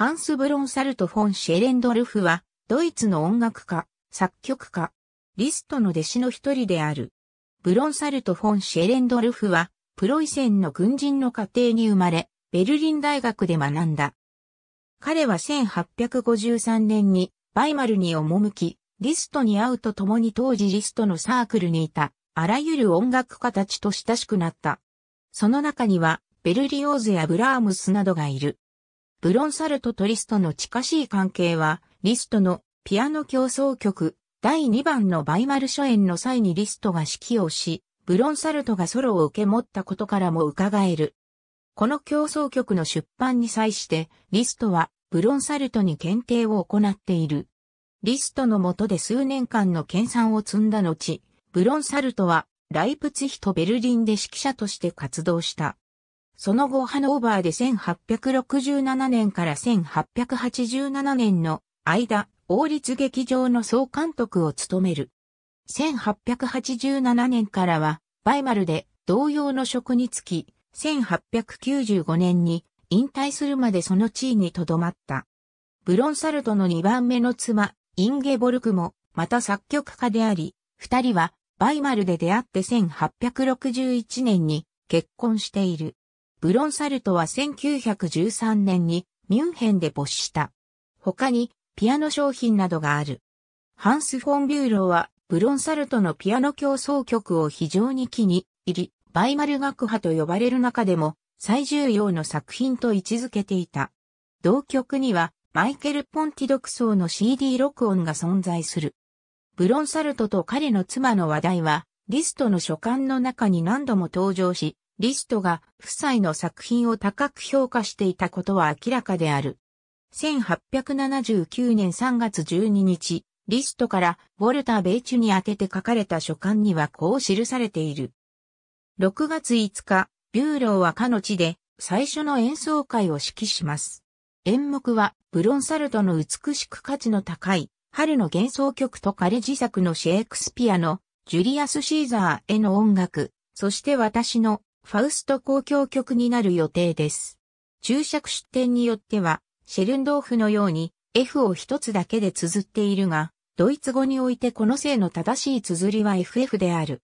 ハンス・ブロンサルト・フォン・シェレンドルフは、ドイツの音楽家、作曲家、リストの弟子の一人である。ブロンサルト・フォン・シェレンドルフは、プロイセンの軍人の家庭に生まれ、ベルリン大学で学んだ。彼は1853年に、バイマルに赴き、リストに会うと共に当時リストのサークルにいた、あらゆる音楽家たちと親しくなった。その中には、ベルリオーズやブラームスなどがいる。ブロンサルトとリストの近しい関係は、リストのピアノ競争曲第2番のバイマル初演の際にリストが指揮をし、ブロンサルトがソロを受け持ったことからも伺える。この競争曲の出版に際して、リストはブロンサルトに検定を行っている。リストの下で数年間の研鑽を積んだ後、ブロンサルトはライプツヒとベルリンで指揮者として活動した。その後ハノーバーで1867年から1887年の間、王立劇場の総監督を務める。1887年からは、バイマルで同様の職につき、1895年に引退するまでその地位に留まった。ブロンサルトの2番目の妻、インゲボルクも、また作曲家であり、二人は、バイマルで出会って1861年に結婚している。ブロンサルトは1913年にミュンヘンで没した。他にピアノ商品などがある。ハンス・フォン・ビューローはブロンサルトのピアノ競争曲を非常に気に入り、バイマル学派と呼ばれる中でも最重要の作品と位置づけていた。同曲にはマイケル・ポンティドクソーの CD 録音が存在する。ブロンサルトと彼の妻の話題は、リストの書簡の中に何度も登場し、リストが夫妻の作品を高く評価していたことは明らかである。1879年3月12日、リストからウォルター・ベイチュに宛てて書かれた書簡にはこう記されている。6月5日、ビューローはかの地で最初の演奏会を指揮します。演目はブロンサルトの美しく価値の高い春の幻想曲と彼自作のシェイクスピアのジュリアス・シーザーへの音楽、そして私のファウスト交響曲になる予定です。注釈出典によっては、シェルンドーフのように F を一つだけで綴っているが、ドイツ語においてこの性の正しい綴りは FF である。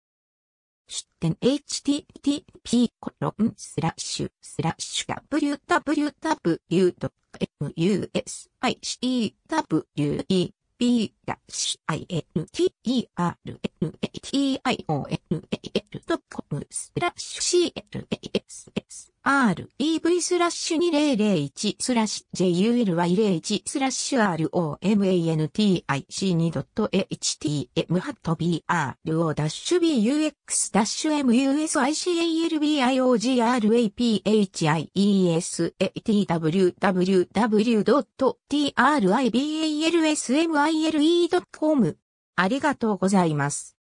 出典 http コロンスラッシュスラッシュ w w w m u s i c w e b i n t e r n a t i o n スラッシュ CLASSREV スラッシュ2001スラッシュ JULY01 スラッシュ ROMANTIC2.HTM ハット BR-BUSICALBIOGRAPHIESATWW.tribalsmile.com o x m u ありがとうございます。